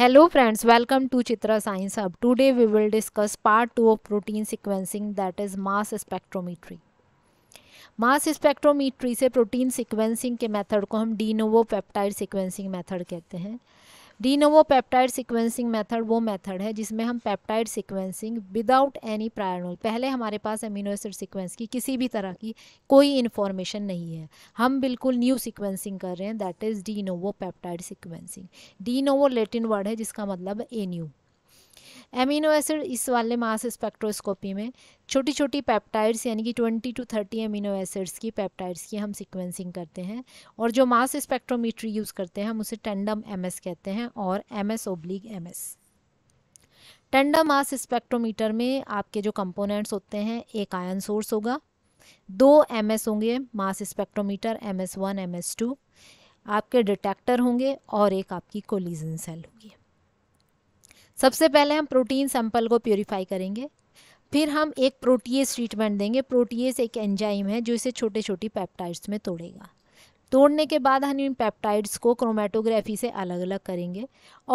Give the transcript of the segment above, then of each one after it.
Hello friends welcome to Chitra science अब today we will discuss part two of protein sequencing that is mass spectrometry mass spectrometry से protein sequencing के method को हम de novo peptide sequencing method कहते हैं de novo peptide sequencing method वो method है जिसमें हम peptide sequencing without any prior पहले हमारे पास एमिनो एसिड सिक्वेंस की किसी भी तरह की कोई इन्फॉर्मेशन नहीं है हम बिल्कुल न्यू सिक्वेंसिंग कर रहे हैं that is de novo peptide sequencing de novo Latin word है जिसका मतलब ए न्यू एमिनो एसिड इस वाले मास स्पेक्ट्रोस्कोपी में छोटी छोटी पेप्टाइड्स यानी कि twenty to thirty amino acids की पेप्टाइड्स की हम सिक्वेंसिंग करते हैं और जो मास स्पेक्ट्रोमीट्री यूज़ करते हैं हम उसे टेंडम एम कहते हैं और M S oblique S tandem mass spectrometer में आपके जो कंपोनेंट्स होते हैं एक आयन सोर्स होगा दो एम होंगे mass spectrometer M S one M S two आपके डिटेक्टर होंगे और एक आपकी कोलिजन सेल होगी सबसे पहले हम प्रोटीन सैंपल को प्योरीफाई करेंगे फिर हम एक प्रोटीएस ट्रीटमेंट देंगे प्रोटीएस एक एंजाइम है जो इसे छोटे छोटी पैप्टाइड्स में तोड़ेगा तोड़ने के बाद हम इन पैप्टाइड्स को क्रोमेटोग्राफी से अलग अलग करेंगे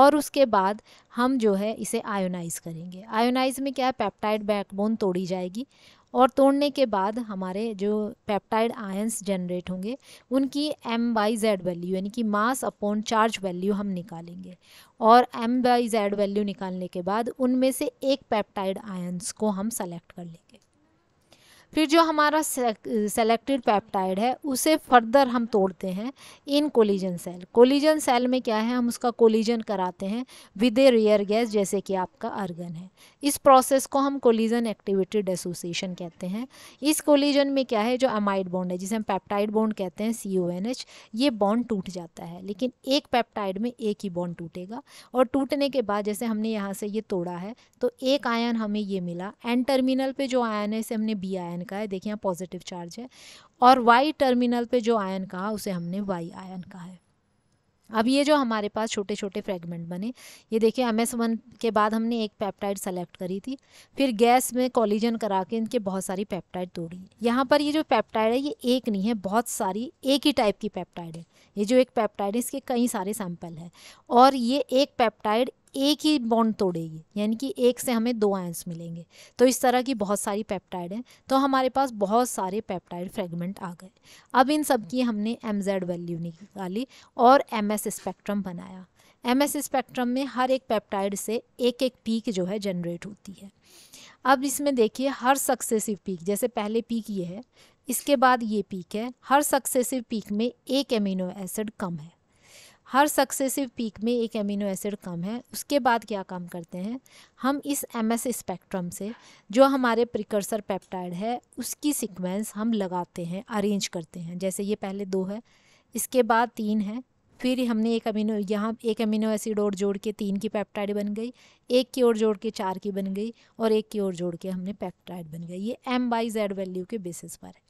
और उसके बाद हम जो है इसे आयोनाइज करेंगे आयोनाइज में क्या है पैप्टाइड बैकबोन तोड़ी जाएगी और तोड़ने के बाद हमारे जो पेप्टाइड आयंस जनरेट होंगे उनकी एम बाई जेड वैल्यू यानी कि मास अपॉन चार्ज वैल्यू हम निकालेंगे और एम बाई जेड वैल्यू निकालने के बाद उनमें से एक पेप्टाइड आयंस को हम सेलेक्ट कर लेंगे फिर जो हमारा सेलेक्टेड पेप्टाइड है उसे फर्दर हम तोड़ते हैं in collision cell collision cell में क्या है हम उसका कोलिजन कराते हैं विद ए रेयर गैस जैसे कि आपका अर्गन है इस प्रोसेस को हम कोलिजन एक्टिवेटेड एसोसिएशन कहते हैं इस कोलिजन में क्या है जो अमाइड बॉन्ड है जिसे हम पेप्टाइड बॉन्ड कहते हैं सी ओ एन एच ये बॉन्ड टूट जाता है लेकिन एक पेप्टाइड में एक ही बॉन्ड टूटेगा और टूटने के बाद जैसे हमने यहाँ से ये तोड़ा है तो एक आयन हमें ये मिला एंड टर्मिनल पर जो आयन है इसे हमने बी आयन आयन का है देखिए यहाँ पॉजिटिव चार्ज है और वाई टर्मिनल पे जो आयन कहा उसे हमने वाई आयन कहा है अब ये जो हमारे पास छोटे छोटे फ्रेगमेंट बने ये देखिए एम एस वन के बाद हमने एक पेप्टाइड सेलेक्ट करी थी फिर गैस में कॉलिजन करा के इनके बहुत सारी पेप्टाइड तोड़ी यहाँ पर ये जो पेप्टाइड है ये एक नहीं है बहुत सारी एक ही टाइप की पेप्टाइड है ये जो एक पेप्टाइड है इसके कई सारे सैंपल है और ये एक पेप्टाइड एक ही बॉन्ड तोड़ेगी यानी कि एक से हमें दो आयंस मिलेंगे तो इस तरह की बहुत सारी पेप्टाइड हैं तो हमारे पास बहुत सारे पेप्टाइड फ्रेगमेंट आ गए अब इन सब की हमने एम जेड वैल्यू निकाली और एम एस स्पेक्ट्रम बनाया एम एस स्पेक्ट्रम में हर एक पेप्टाइड से एक एक पीक जो है जनरेट होती है अब इसमें देखिए हर सक्सेसिव पीक जैसे पहले पीक ये है इसके बाद ये पीक है हर सक्सेसिव पीक में एक एमिनो एसिड कम है हर सक्सेसिव पीक में एक एमिनो एसिड कम है उसके बाद क्या काम करते हैं हम इस एम एस स्पेक्ट्रम से जो हमारे प्रिकर्सर पेप्टाइड है उसकी सिक्वेंस हम लगाते हैं अरेंज करते हैं जैसे ये पहले दो है इसके बाद तीन है फिर हमने एक अमीनो यहाँ एक अमीनो एसिड और जोड़ के तीन की पेप्टाइड बन गई एक की ओर जोड़ के चार की बन गई और एक की ओर जोड़ के हमने पेप्टाइड बन गई ये एम बाई जेड वैल्यू के बेसिस पर है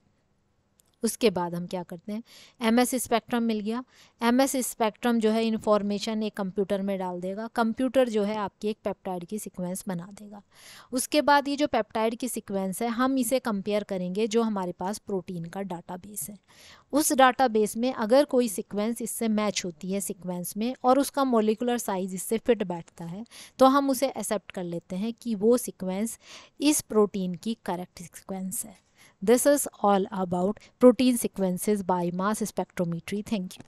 उसके बाद हम क्या करते हैं एम एस स्पेक्ट्रम मिल गया एम एस स्पेक्ट्रम जो है इन्फॉर्मेशन एक कंप्यूटर में डाल देगा कंप्यूटर जो है आपकी एक पेप्टाइड की सीक्वेंस बना देगा उसके बाद ये जो पेप्टाइड की सीक्वेंस है हम इसे कंपेयर करेंगे जो हमारे पास प्रोटीन का बेस है उस बेस में अगर कोई सिक्वेंस इससे मैच होती है सिक्वेंस में और उसका मोलिकुलर साइज इससे फिट बैठता है तो हम उसे एक्सेप्ट कर लेते हैं कि वो सिक्वेंस इस प्रोटीन की करेक्ट सिक्वेंस है This is all about protein sequences by mass spectrometry. Thank you.